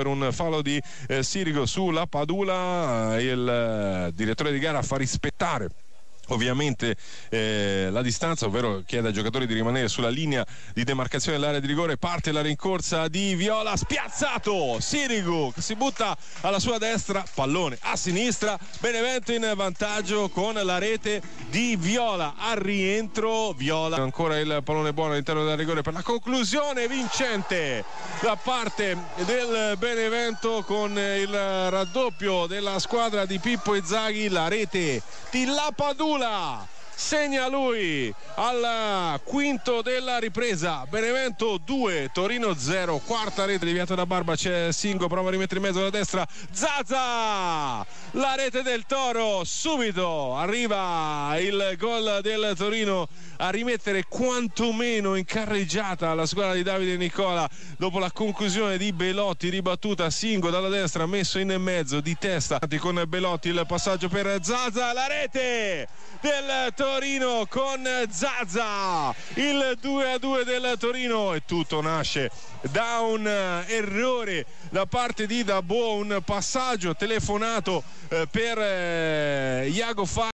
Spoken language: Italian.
per un falo di eh, Sirigo sulla Padula il eh, direttore di gara fa rispettare ovviamente eh, la distanza, ovvero chiede ai giocatori di rimanere sulla linea di demarcazione dell'area di rigore, parte la rincorsa di Viola, spiazzato Sirigu si butta alla sua destra, pallone a sinistra, Benevento in vantaggio con la rete di Viola al rientro, Viola ancora il pallone buono all'interno della rigore per la conclusione vincente da parte del Benevento con il raddoppio della squadra di Pippo Izzaghi, la rete di Lapadula Mula segna lui al quinto della ripresa Benevento 2 Torino 0 quarta rete deviata da Barba c'è Singo prova a rimettere in mezzo la destra Zaza la rete del Toro subito arriva il gol del Torino a rimettere quantomeno in carreggiata la squadra di Davide Nicola dopo la conclusione di Belotti ribattuta Singo dalla destra messo in mezzo di testa con Belotti il passaggio per Zaza la rete del Torino con Zaza il 2 a 2 del Torino e tutto nasce da un eh, errore da parte di Dabo un passaggio telefonato eh, per eh, Iago Fa